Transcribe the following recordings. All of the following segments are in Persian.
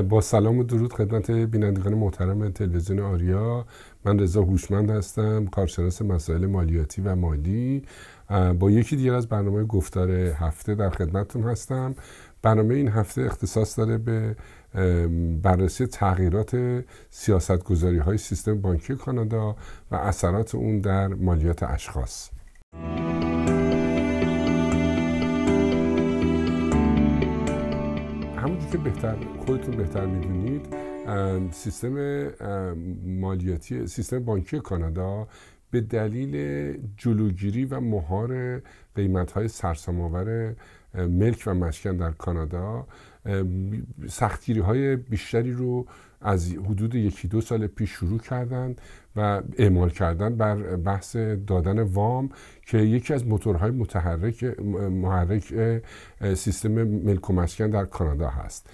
با سلام و درود خدمت بینندگان محترم تلویزیون آریا من رضا هوشمند هستم کارشناس مسائل مالیاتی و مالی با یکی دیگر از برنامه گفتار هفته در خدمتتون هستم برنامه این هفته اختصاص داره به بررسی تغییرات سیاستگذاری های سیستم بانکی کانادا و اثرات اون در مالیات اشخاص که بهتر خودتون بهتر میدونید سیستم مالیاتی سیستم بانکی کانادا به دلیل جلوگیری و مهار قیمت های سرسام‌آور ملک و مشکن در کانادا سختگیری های بیشتری رو از حدود یکی دو سال پیش شروع کردن و اعمال کردن بر بحث دادن وام که یکی از موتورهای متحرک محرک سیستم ملک و مسکن در کانادا هست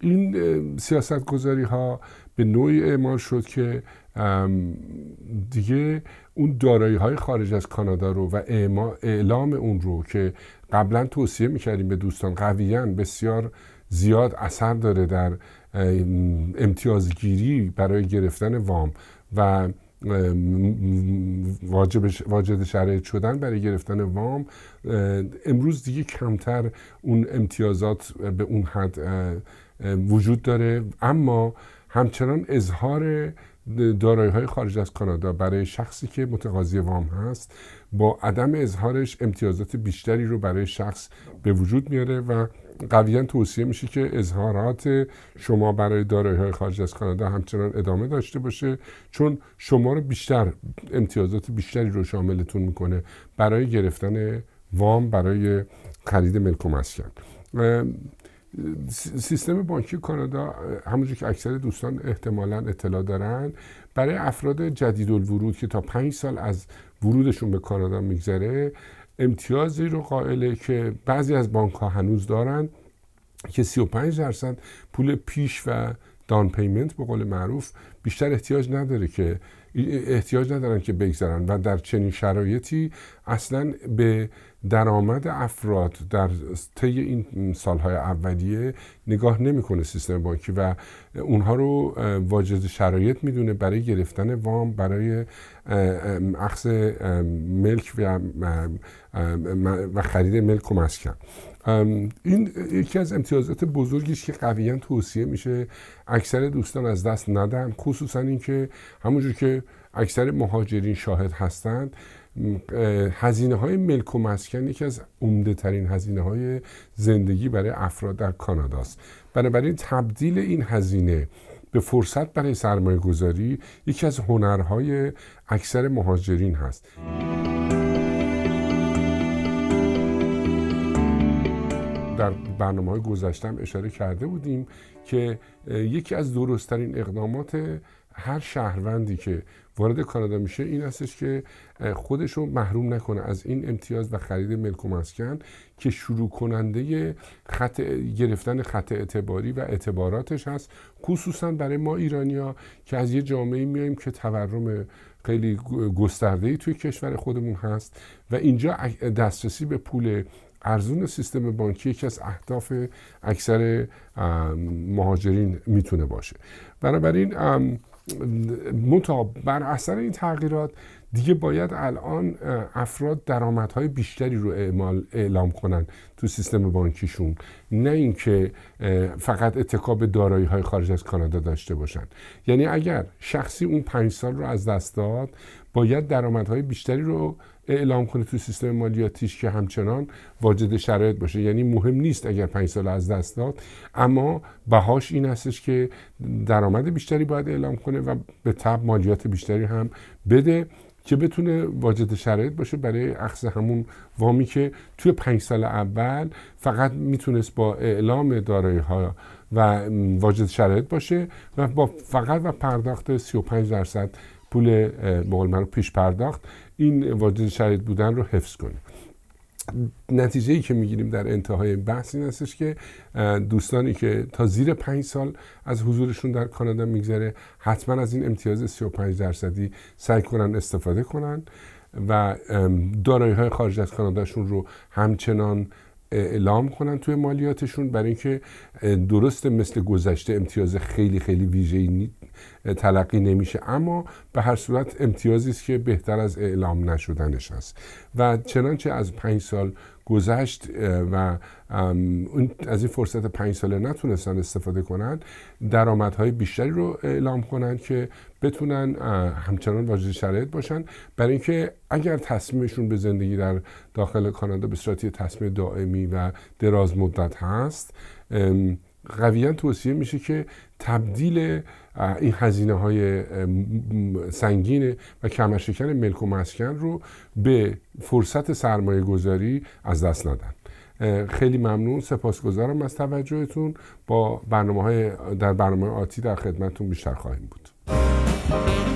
این سیاست گذاری ها به نوعی اعمال شد که دیگه اون دارایی های خارج از کانادا رو و اعلام اون رو که قبلا توصیه میکردیم به دوستان قویا بسیار زیاد اثر داره در امتیازگیری برای گرفتن وام و واجد شرایط شدن برای گرفتن وام امروز دیگه کمتر اون امتیازات به اون حد وجود داره اما همچنان اظهار دارایی های خارج از کانادا برای شخصی که متقاضی وام هست با عدم اظهارش امتیازات بیشتری رو برای شخص به وجود میاره و قویا توصیه میشه که اظهارات شما برای دارایی های خارج از کانادا همچنان ادامه داشته باشه چون شما رو بیشتر امتیازات بیشتری رو شاملتون میکنه برای گرفتن وام برای خرید ملک و مسکن سیستم بانکی کانادا همونجور که اکثر دوستان احتمالا اطلاع دارن برای افراد جدید الورود که تا پنج سال از ورودشون به کانادا میگذره امتیازی رو قائله که بعضی از بانک ها هنوز دارن که 35 درصد پول پیش و دان پیمنت به قول معروف بیشتر احتیاج نداره که احتیاج ندارن که بگذرن و در چنین شرایطی اصلا به درآمد افراد در طی این سالهای اولیه نگاه نمیکنه سیستم بانکی و اونها رو واجد شرایط میدونه برای گرفتن وام برای اخذ ملک و و خرید ملک و مسکن این یکی از امتیازات بزرگیش که قویا توصیه میشه اکثر دوستان از دست ندن خصوصا اینکه همونجور که اکثر مهاجرین شاهد هستند هزینه های ملک و مسکن یکی از عمده ترین هزینه های زندگی برای افراد در کاناداست بنابراین تبدیل این هزینه به فرصت برای سرمایه گذاری یکی از هنرهای اکثر مهاجرین هست در برنامه های گذشتم اشاره کرده بودیم که یکی از درستترین اقدامات هر شهروندی که وارد کانادا میشه این هستش که خودش رو محروم نکنه از این امتیاز و خرید ملک و مسکن که شروع کننده خط گرفتن خط اعتباری و اعتباراتش هست خصوصا برای ما ایرانیا که از یه جامعه میایم که تورم خیلی گسترده توی کشور خودمون هست و اینجا دسترسی به پول ارزون سیستم بانکی یکی از اهداف اکثر مهاجرین میتونه باشه بنابراین منتها بر اثر این تغییرات دیگه باید الان افراد درآمدهای بیشتری رو اعمال اعلام کنن تو سیستم بانکیشون نه اینکه فقط اتکاب دارایی های خارج از کانادا داشته باشن یعنی اگر شخصی اون پنج سال رو از دست داد باید درآمدهای بیشتری رو اعلام کنه تو سیستم مالیاتیش که همچنان واجد شرایط باشه یعنی مهم نیست اگر پنج سال از دست داد اما بهاش این هستش که درآمد بیشتری باید اعلام کنه و به تب مالیات بیشتری هم بده که بتونه واجد شرایط باشه برای اخذ همون وامی که توی پنج سال اول فقط میتونست با اعلام دارایی و واجد شرایط باشه و با فقط و پرداخت 35 درصد پول بقول من پیش پرداخت این واجد شرید بودن رو حفظ کنیم نتیجه ای که میگیریم در انتهای بحث این هستش که دوستانی که تا زیر پنج سال از حضورشون در کانادا میگذره حتما از این امتیاز 35 درصدی سعی کنن استفاده کنن و دارایی های خارج از کاناداشون رو همچنان اعلام کنن توی مالیاتشون برای اینکه درست مثل گذشته امتیاز خیلی خیلی ویژه‌ای تلقی نمیشه اما به هر صورت امتیازی است که بهتر از اعلام نشدنش است و چنانچه از پنج سال گذشت و از این فرصت پنج ساله نتونستن استفاده کنند، درآمدهای بیشتری رو اعلام کنن که بتونن همچنان واجد شرایط باشن برای اینکه اگر تصمیمشون به زندگی در داخل کانادا به صورت تصمیم دائمی و دراز مدت هست قویا توصیه میشه که تبدیل این هزینه های سنگین و کمشکن ملک و مسکن رو به فرصت سرمایه گذاری از دست ندن خیلی ممنون سپاسگزارم از توجهتون با برنامه های در برنامه آتی در خدمتتون بیشتر خواهیم بود Thank you.